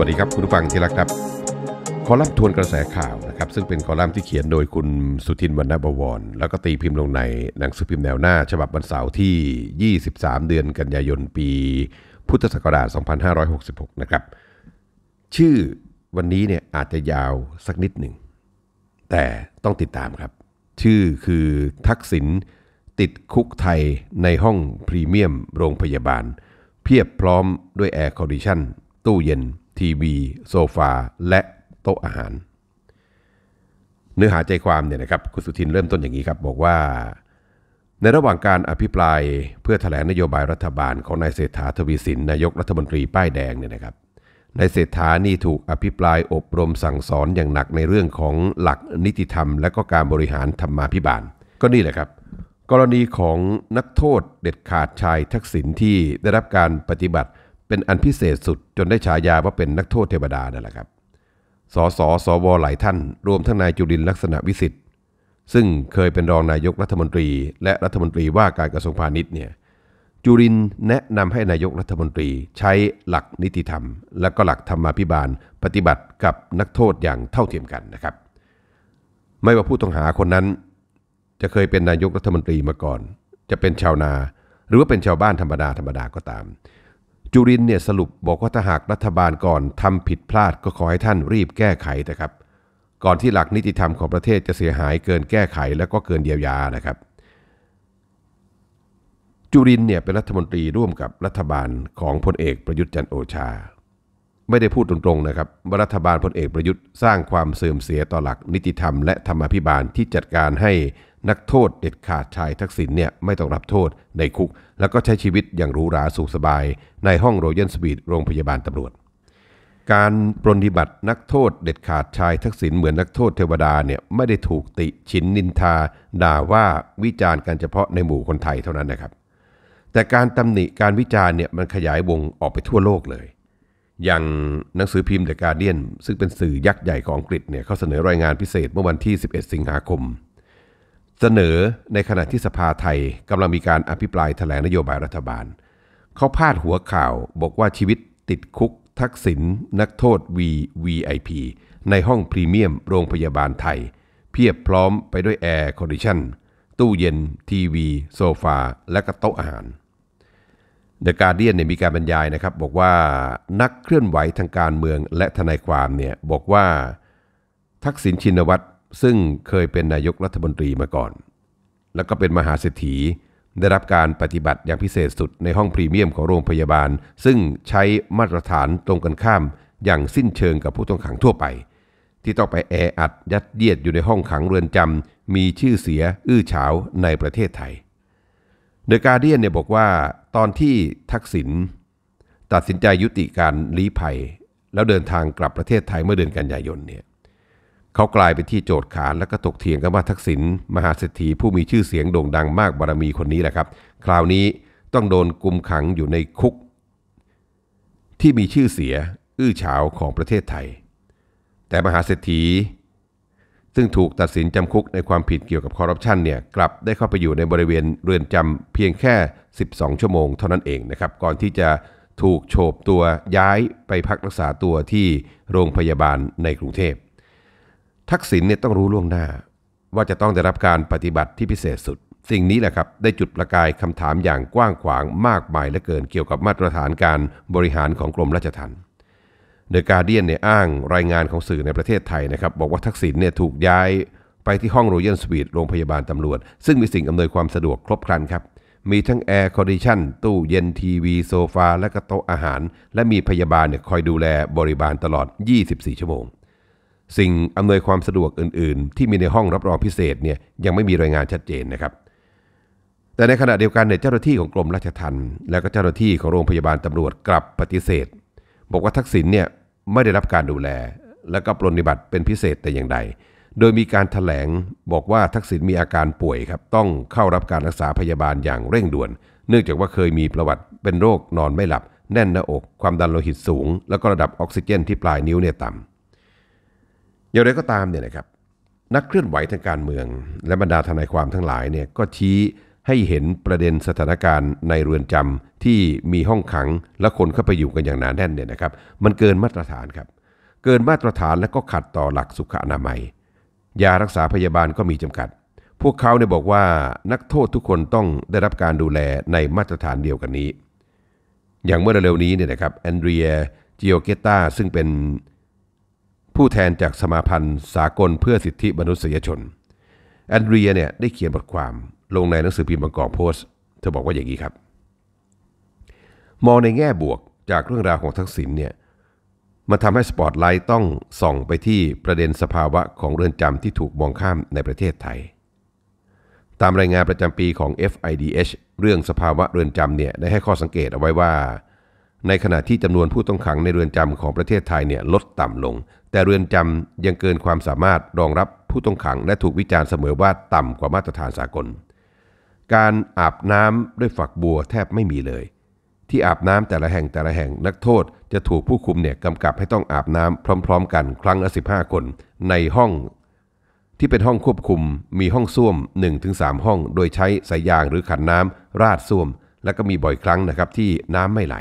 วัสดีครับคุณผู้ฟังที่รักครับคอลัมน์ทวนกระแสข่าวนะครับซึ่งเป็นคอลัมน์ที่เขียนโดยคุณสุทินวรรณบวร แล้วก็ตีพิมพ์ลงในหนังสือพิมพ์แนวหน้า ฉบับวันเสาร์ที่ 23 เดือนกันยายน ปีพุทธศักราช2566นะครับชื่อวันนี้เนี่ยอาจจะยาวสักนิดหนึ่ง แต่ต้องติดตามครับ ชื่อคือทักษิณติดคุกไทยในห้องพรีเมียมโรงพยาบาล เพียบพร้อมด้วยแอร์คอนดิชันตู้เย็นทีวี โซฟาและโต๊ะอาหาร เนื้อหาใจความเนี่ยนะครับคุณสุทินเริ่มต้นอย่างนี้ครับ บอกว่า ในระหว่างการอภิปรายเพื่อถแถลงนโยบายรัฐบาลของนายเศรษฐาทวีสิน นายกรัฐมนตรีป้ายแดงเนี่ยนะครับนายเศรษฐานี่ถูกอภิปรายอบรมสั่งสอนอย่างหนักในเรื่องของหลักนิติธรรม และก็การบริหารธรรมาภิบาล ก็นี่แหละครับ กรณีของนักโทษเด็ดขาดชายทักษิณที่ได้รับการปฏิบัติเป็นอันพิเศษสุดจนได้ฉายาว่าเป็นนักโทษเทวดานั่นแหละครับ สส สว หลายท่านรวมทั้งนายจุลินลักษณะวิสิทธิ์ซึ่งเคยเป็นรองนายกรัฐมนตรีและรัฐมนตรีว่าการกระทรวงพาณิชย์เนี่ยจุรินแนะนำให้นายกรัฐมนตรีใช้หลักนิติธรรม และก็หลักธรรมาภิบาลปฏิบัติกับนักโทษอย่างเท่าเทียมกันนะครับ ไม่ว่าผู้ต้องหาคนนั้น จะเคยเป็นนายกรัฐมนตรีมาก่อน จะเป็นชาวนาหรือว่าเป็นชาวบ้านธรรมดาธรรมดาก็ตามจุรินเนี่ยสรุปบอกว่าถ้าหากรัฐบาลก่อนทำผิดพลาดก็ขอให้ท่านรีบแก้ไขนะครับ ก่อนที่หลักนิติธรรมของประเทศจะเสียหายเกินแก้ไขและก็เกินเดียวยานะครับ จุรินเนี่ยเป็นรัฐมนตรีร่วมกับรัฐบาลของพลเอกประยุทธ์จันโอชา ไม่ได้พูดตรงๆนะครับว่ารัฐบาลพลเอกประยุทธ์ สร้างความเสื่อมเสียต่อหลักนิติธรรมและธรรมาภิบาลที่จัดการใหนักโทษเด็ดขาดชายทักษิณเนี่ยไม่ต้องรับโทษในคุก แล้วก็ใช้ชีวิตอย่างหรูหราสุขสบายในห้องโรเยนสวีทโรงพยาบาลตำรวจ การปรนิบัตินักโทษเด็ดขาดชายทักษิณเหมือนนักโทษเทวดาเนี่ยไม่ได้ถูกติฉินนินทาด่าว่าวิจารณ์กันเฉพาะในหมู่คนไทยเท่านั้นนะครับ แต่การตำหนิการวิจารณ์เนี่ยมันขยายวงออกไปทั่วโลกเลย อย่างหนังสือพิมพ์ดอะการเดียนซึ่งเป็นสื่อยักษ์ใหญ่ของอังกฤษเนี่ยเขาเสนอรายงานพิเศษเมื่อวันที่ 11 สิงหาคมเสนอในขณะที่สภาไทยกำลังมีการอภิปรายแถลงนโยบายรัฐบาล เขาพาดหัวข่าวบอกว่าชีวิตติดคุกทักษิณนนักโทษ VVIP ในห้องพรีเมียมโรงพยาบาลไทย เพียบพร้อมไปด้วยแอร์คอนดิชันตู้เย็น ทีวี โซฟา และก็โต๊ะอาหาร The g u a เดียนเนี่ยมีการบรรยายนะครับบอกว่านักเคลื่อนไหวทางการเมืองและทนายความเนี่ยบอกว่า ทักษิณชินวัตรซึ่งเคยเป็นนายกรัฐมนตรีมาก่อน แล้วก็เป็นมหาเศรษฐีได้รับการปฏิบัติอย่างพิเศษสุดในห้องพรีเมียมของโรงพยาบาล ซึ่งใช้มาตรฐานตรงกันข้ามอย่างสิ้นเชิงกับผู้ต้องขังทั่วไป ที่ต้องไปแออัดยัดเยียดอยู่ในห้องขังเรือนจำมีชื่อเสียอื้อฉาวในประเทศไทยเดอะการเดียนเนี่ยบอกว่าตอนที่ทักษิณตัดสินใจยุติการลี้ภัย แล้วเดินทางกลับประเทศไทยเมื่อเดือนกันยายนเนี่ยเขากลายเป็นที่โจทย์ขานและก็ตกเถียงกันว่าทักษิณมหาเศรษฐีผู้มีชื่อเสียงโด่งดังมากบารมีคนนี้แหละครับ คราวนี้ต้องโดนกุมขังอยู่ในคุก ที่มีชื่อเสียอื้อฉาวของประเทศไทย แต่มหาเศรษฐีซึ่งถูกตัดสินจำคุกในความผิดเกี่ยวกับคอร์รัปชันเนี่ยกลับได้เข้าไปอยู่ในบริเวณเรือนจำเพียงแค่ 12 ชั่วโมง เท่านั้นเองนะครับก่อนที่จะถูกโฉบตัวย้ายไปพักรักษาตัวที่โรงพยาบาลในกรุงเทพทักษิณเนี่ยต้องรู้ล่วงหน้าว่าจะต้องได้รับการปฏิบัติที่พิเศษสุด สิ่งนี้แหละครับได้จุดประกายคำถามอย่างกว้างขวางมากมายเหลือเกินเกี่ยวกับมาตรฐานการบริหารของกรมราชทัณฑ์เดอะการเดียนเนี่ยอ้างรายงานของสื่อในประเทศไทยนะครับ บอกว่าทักษิณเนี่ยถูกย้ายไปที่ห้องโรยัลสวีทโรงพยาบาลตำรวจ ซึ่งมีสิ่งอำนวยความสะดวกครบครันครับมีทั้งแอร์คอนดิชันตู้เย็นทีวีโซฟาและก็โต๊ะอาหาร และมีพยาบาลเนี่ยคอยดูแลบริบาลตลอด 24 ชั่วโมงสิ่งอำนวยความสะดวกอื่น ๆ ที่มีในห้องรับรองพิเศษเนี่ยยังไม่มีรายงานชัดเจนนะครับ แต่ในขณะเดียวกันเนี่ยเจ้าหน้าที่ของกรมราชทัณฑ์และก็เจ้าหน้าที่ของโรงพยาบาลตำรวจกลับปฏิเสธ บอกว่าทักษิณเนี่ยไม่ได้รับการดูแล และก็ปรนิบัติเป็นพิเศษแต่อย่างใด โดยมีการถแถลงบอกว่าทักษิณมีอาการป่วยครับต้องเข้ารับการรักษาพยาบาลอย่างเร่งด่วน เนื่องจากว่าเคยมีประวัติเป็นโรคนอนไม่หลับ แน่นหน้าอก ความดันโลหิตสูง แล้วก็ระดับออกซิเจน ที่ปลายนิ้วเนี่ยต่ำอย่างไรก็ตามเนี่ยนะครับนักเคลื่อนไหวทางการเมือง และบรรดาทนายความทั้งหลายเนี่ยก็ชี้ให้เห็นประเด็นสถานการณ์ในเรือนจำที่มีห้องขัง และคนเข้าไปอยู่กันอย่างหนาแน่นเนี่ยนะครับ มันเกินมาตรฐานครับ เกินมาตรฐานและก็ขัดต่อหลักสุขอนามัยยารักษาพยาบาลก็มีจำกัด พวกเขาเนี่ยบอกว่า นักโทษทุกคนต้องได้รับการดูแลในมาตรฐานเดียวกันนี้ อย่างเมื่อเร็วๆนี้เนี่ยนะครับแอนเดรียจิโอเกตาซึ่งเป็นผู้แทนจากสมาพันธ์ สากลเพื่อสิทธิมนุษยชนแอนเดรียเนี่ยได้เขียนบทความลงในหนังสือพิมพ์บางกอกโพสต์ เธอบอกว่าอย่างนี้ครับ มองในแง่บวกจากเรื่องราวของทักษิณเนี่ยมาทำให้สปอตไลท์ต้องส่องไปที่ประเด็นสภาวะของเรือนจำที่ถูกมองข้ามในประเทศไทย ตามรายงานประจำปีของ FIDH เรื่องสภาวะเรือนจำเนี่ยได้ให้ข้อสังเกตเอาไว้ว่าในขณะที่จำนวนผู้ต้องขังในเรือนจำของประเทศไทยเนี่ยลดต่ำลง แต่เรือนจำยังเกินความสามารถรองรับผู้ต้องขัง และถูกวิจารณ์เสมอว่าต่ำกว่ามาตรฐานสากล การอาบน้ำด้วยฝักบัวแทบไม่มีเลย ที่อาบน้ำแต่ละแห่งแต่ละแห่งนักโทษ จะถูกผู้คุมเนี่ยกำกับให้ต้องอาบน้ำพร้อมๆกัน ครั้งละสิคน ในห้องที่เป็นห้องควบคุมมีห้องส้วม 1-3 ห้อง โดยใช้สายยางหรือขันน้ำราดส้วมและก็มีบ่อยครั้งนะครับ ที่น้ำไม่ไหล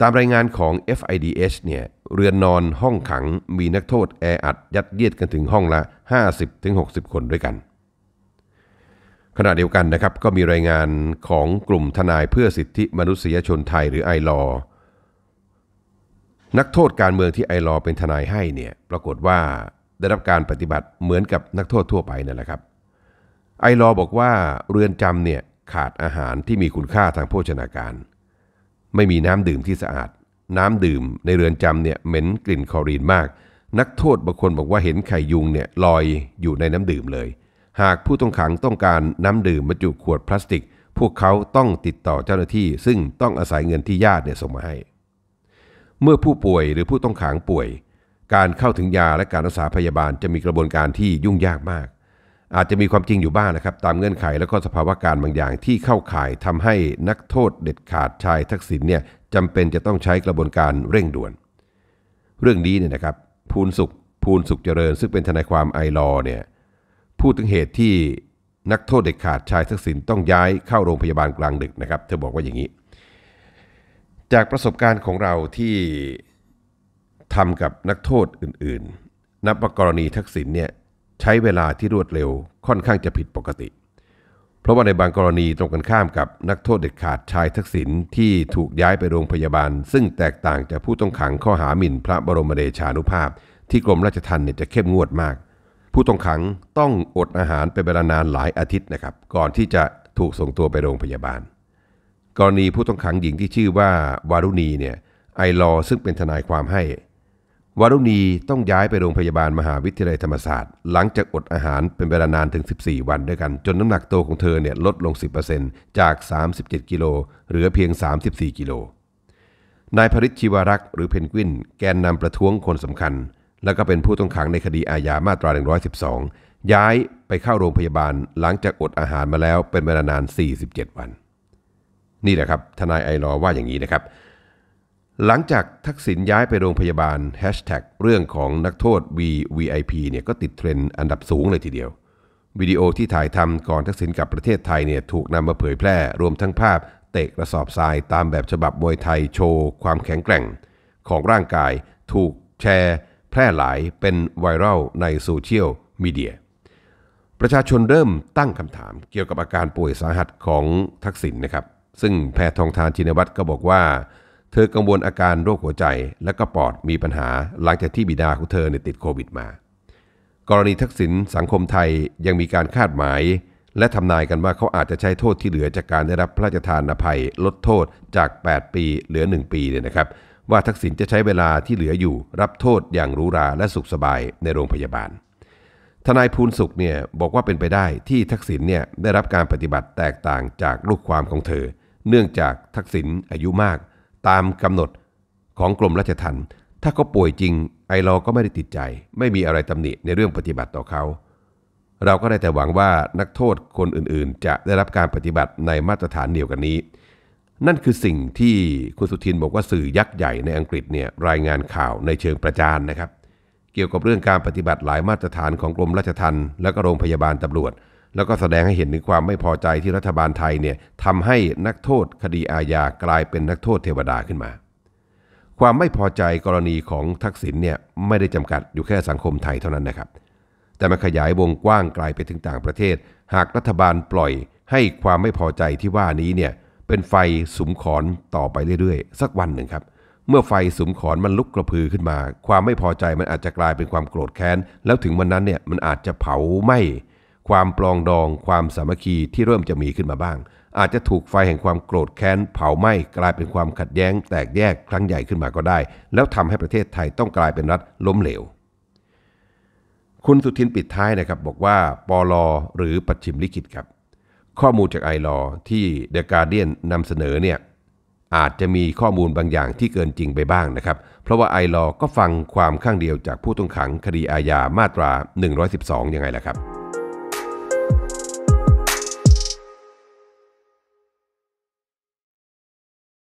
ตามรายงานของ FIDH เนี่ยเรือนนอนห้องขังมีนักโทษแออัดยัดเยียดกันถึงห้องละ 50-60 คนด้วยกันขณะเดียวกันนะครับก็มีรายงานของกลุ่มทนายเพื่อสิทธิมนุษยชนไทยหรือไอลอนักโทษการเมืองที่ไอลอเป็นทนายให้เนี่ยปรากฏว่าได้รับการปฏิบัติเหมือนกับนักโทษทั่วไปนั่นแหละครับไอลอบอกว่าเรือนจำเนี่ยขาดอาหารที่มีคุณค่าทางโภชนาการเไม่มีน้ำดื่มที่สะอาด น้ำดื่มในเรือนจำเนี่ยเหม็นกลิ่นคอรีนมาก นักโทษบางคนบอกว่าเห็นไข่ยุงเนี่ยลอยอยู่ในน้ำดื่มเลย หากผู้ต้องขังต้องการน้ำดื่มบรรจุขวดพลาสติก พวกเขาต้องติดต่อเจ้าหน้าที่ซึ่งต้องอาศัยเงินที่ญาติเนี่ยส่งมาให้ เมื่อผู้ป่วยหรือผู้ต้องขังป่วย การเข้าถึงยาและการรักษาพยาบาลจะมีกระบวนการที่ยุ่งยากมากอาจจะมีความจริงอยู่บ้างนะครับตามเงื่อนไขและก็สภาวะการบางอย่างที่เข้าข่าย ทำให้นักโทษเด็ดขาดชายทักษิณเนี่ยจำเป็นจะต้องใช้กระบวนการเร่งด่วน เรื่องนี้เนี่ยนะครับภูนสุขภูนสุขเจริญ ซึ่งเป็นทนายความไอรอเนี่ยพูดถึงเหตุที่นักโทษเด็ดขาดชายทักษิณต้องย้ายเข้าโรงพยาบาลกลางดึกนะครับเธอบอกว่าอย่างนี้ จากประสบการณ์ของเราที่ทำกับนักโทษอื่น ๆ นับว่ากรณีทักษิณเนี่ยใช้เวลาที่รวดเร็วค่อนข้างจะผิดปกติ เพราะว่าในบางกรณีตรงกันข้ามกับนักโทษเด็ดขาดชายทักษิณที่ถูกย้ายไปโรงพยาบาล ซึ่งแตกต่างจากผู้ต้องขังข้อหาหมิ่นพระบรมเดชานุภาพ ที่กรมราชทัณฑ์เนี่ยจะเข้มงวดมาก ผู้ต้องขังต้องอดอาหารเป็นเวลานานหลายอาทิตย์นะครับ ก่อนที่จะถูกส่งตัวไปโรงพยาบาล กรณีผู้ต้องขังหญิงที่ชื่อว่าวารุณีเนี่ยไอรอซึ่งเป็นทนายความให้วารุณีต้องย้ายไปโรงพยาบาลมหาวิทยาลัยธรรมศาสตร์ หลังจากอดอาหารเป็นเวลานานถึง 14 วันด้วยกัน จนน้ำหนักตัวของเธอเนี่ยลดลง 10%จาก 37 กิโลเหลือเพียง 34 กิโลนายพริชชิวรักษ์หรือเพนกวินแกนนำประท้วงคนสำคัญ และก็เป็นผู้ต้องขังในคดีอาญามาตรา 112 ย้ายไปเข้าโรงพยาบาลหลังจากอดอาหารมาแล้วเป็นเวลานาน 47 วัน นี่แหละครับทนายไอรอว่าอย่างนี้นะครับหลังจากทักษิณย้ายไปโรงพยาบาลแฮชแท็กเรื่องของนักโทษ VVIP เนี่ยก็ติดเทรนด์อันดับสูงเลยทีเดียว วิดีโอที่ถ่ายทำก่อนทักษิณกลับประเทศไทยเนี่ยถูกนำมาเผยแพร่รวมทั้งภาพเตะกระสอบทรายตามแบบฉบับมวยไทยโชว์ความแข็งแกร่ง ของร่างกายถูกแชร์แพร่หลายเป็นไวรัลในโซเชียลมีเดียประชาชนเริ่มตั้งคำถาม เกี่ยวกับอาการป่วยสาหัสของทักษิณนนะครับซึ่งแพทองทานชินวัตรก็บอกว่าเธอกังวลอาการโรคหัวใจและก็ปอดมีปัญหาหลังจากที่บิดาของเธอเนี่ยติดโควิดมา กรณีทักษิณสังคมไทยยังมีการคาดหมาย และทำนายกันว่าเขาอาจจะใช้โทษที่เหลือจากการได้รับพระราชทานอภัยลดโทษจาก 8 ปีเหลือ 1 ปีเนี่ยนะครับว่าทักษิณจะใช้เวลาที่เหลืออยู่ รับโทษอย่างรู้ราและสุขสบายในโรงพยาบาล ทนายภูลสุขเนี่ยบอกว่าเป็นไปได้ ที่ทักษิณเนี่ยได้รับการปฏิบัติแตกต่างจากลูกความของเธอ เนื่องจากทักษิณอายุมากตามกำหนดของกรมราชทัณฑ์ถ้าเขาป่วยจริง ไอรอก็ไม่ได้ติดใจ ไม่มีอะไรตำหนิในเรื่องปฏิบัติต่อเขา เราก็ได้แต่หวังว่านักโทษคนอื่นๆ จะได้รับการปฏิบัติในมาตรฐานเดียวกันนี้ นั่นคือสิ่งที่คุณสุทินบอกว่าสื่อยักษ์ใหญ่ในอังกฤษเนี่ยรายงานข่าวในเชิงประจานนะครับ เกี่ยวกับเรื่องการปฏิบัติหลายมาตรฐานของกรมราชทัณฑ์และก็โรงพยาบาลตำรวจแล้วก็แสดงให้เห็นถึงความไม่พอใจที่รัฐบาลไทยเนี่ยทำให้นักโทษคดีอาญากลายเป็นนักโทษเทวดาขึ้นมา ความไม่พอใจกรณีของทักษิณเนี่ยไม่ได้จำกัดอยู่แค่สังคมไทยเท่านั้นนะครับ แต่มันขยายวงกว้างไกลไปถึงต่างประเทศ หากรัฐบาลปล่อยให้ความไม่พอใจที่ว่านี้เนี่ยเป็นไฟสุมขอนต่อไปเรื่อยๆ สักวันหนึ่งครับ เมื่อไฟสุมขอนมันลุกกระพือขึ้นมาความไม่พอใจมันอาจจะกลายเป็นความโกรธแค้นแล้วถึงวันนั้นเนี่ยมันอาจจะเผาไหม้ความปลองดองความสามัคคี ที่เริ่มจะมีขึ้นมาบ้าง อาจจะถูกไฟแห่งความโกรธแค้นเผาไหม้ กลายเป็นความขัดแย้งแตกแยกครั้งใหญ่ขึ้นมาก็ได้ แล้วทำให้ประเทศไทยต้องกลายเป็นรัฐล้มเหลว คุณสุทินปิดท้ายนะครับบอกว่าปอลอหรือปัจฉิมลิขิตครับ ข้อมูลจากไอรอที่เดอะการ์เดียนนำเสนอเนี่ยอาจจะมีข้อมูลบางอย่างที่เกินจริงไปบ้างนะครับ เพราะว่าไอรอก็ฟังความข้างเดียวจากผู้ต้องขังคดีอาญามาตรา112ยังไงล่ะครับ